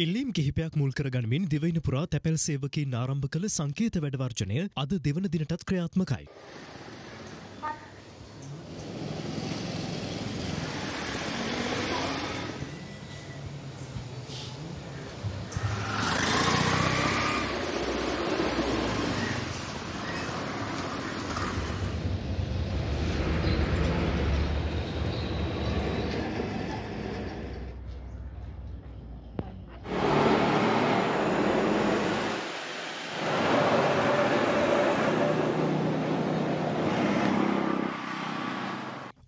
ඉල්ලීම් කිහිපයක් මුල් කරගනිමින් දිවයින පුරා තැපැල් සේවකින් ආරම්භ කළ සංකේත වැඩවර්ජනය අද දෙවන දිනටත් ක්‍රියාත්මකයි.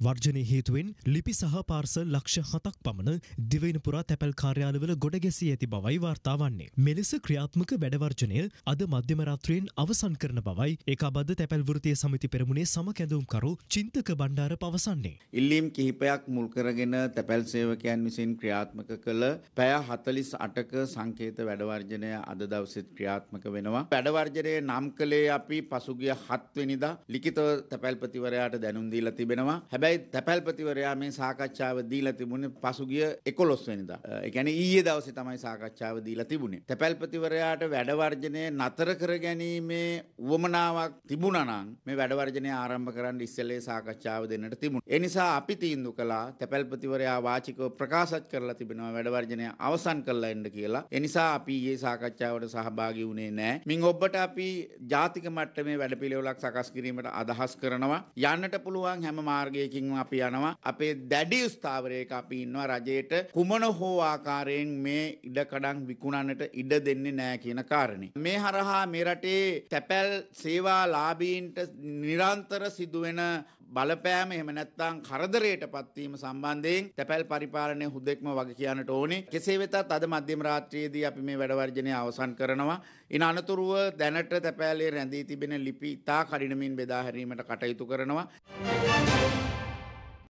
වර්ජනය හේතුවෙන් ලිපි සහ පාර්සල් ලක්ෂ හතක් පමණ දිවයිනපුරා තැපැල් කාර්යාලවල ගොඩගැසී ඇති බවයි වාර්තාවන්නේ. මෙලෙස ක්‍රියාත්මක වැඩවර්ජනය අද මධ්‍යමරාත්‍රයෙන් අවසන් කරන බවයි එක අබද්ධ තැපැල් වෘතිය සමිති පෙරමුණේ සමකැඳුම්කරු චින්තක බණ්ඩාර පවසන්නේ. ඉල්ලීම් කිහිපයක් මුල් කරගෙන තැපැල් සේවකයන් විසින් ක්‍රියාත්මක කළ පැය හතලිස් අටක සංකේත වැඩවර්ජනය අද දවසෙත් ක්‍රියාත්මක වෙනවා. වැඩවර්ජනය නම් කළේ අපි පසුගිය හත්වෙනිදා ලිඛිතව තැපැල්පතිවරයාට දැනුම් දීලා තිබෙනවා. හැබැයි හැබැයි තැපැල්පතිවරයා මේ සාකච්ඡාව දීලා තිබුණේ පසුගිය 11 වෙනිදා. ඒ කියන්නේ ඊයේ දවසේ තමයි සාකච්ඡාව දීලා තිබුණේ. තැපැල්පතිවරයාට වැඩ වර්ජනය නතර කර ගැනීමේ උවමනාවක් තිබුණා නම් මේ වැඩ වර්ජනය ආරම්භ කරන්න ඉස්සෙල්ලේ සාකච්ඡාව දෙන්නට තිබුණා. ඒ නිසා අපි තීන්දුව කළා තැපැල්පතිවරයා වාචිකව ප්‍රකාශත් කරලා තිබෙනවා වැඩ වර්ජනය අවසන් කරලා එන්න කියලා. ඒ නිසා අපි ඊයේ සාකච්ඡාවට සහභාගී වුණේ නැහැ. මින් ඔබට අපි ජාතික මට්ටමේ වැඩපිළිවෙලක් සකස් කිරීමට අදහස් කරනවා. යන්නට පුළුවන් හැම මාර්ගයකින් එකකින්ම අපි යනවා අපේ දැඩි ස්ථාවරයක අපි ඉන්නවා රජයට කුමන හෝ ආකාරයෙන් මේ ඉඩකඩම් විකුණන්නට ඉඩ දෙන්නේ නැහැ කියන කාරණේ. මේ හරහා මේ රටේ තැපැල් සේවාලාභීන්ට නිරන්තර සිදුවෙන බලපෑම එහෙම නැත්නම් කරදරයට පත්වීම සම්බන්ධයෙන් තැපැල් පරිපාලනය හුදෙක්ම වග කියන්නට ඕනේ. කෙසේ වෙතත් අද මධ්‍යම රාත්‍රියේදී අපි මේ වැඩවර්ජනය අවසන් කරනවා. ඉන් අනතුරුව දැනට තැපෑලේ රැඳී තිබෙන ලිපි ඉතා කඩිනමින් බෙදා හැරීමට කටයුතු කරනවා.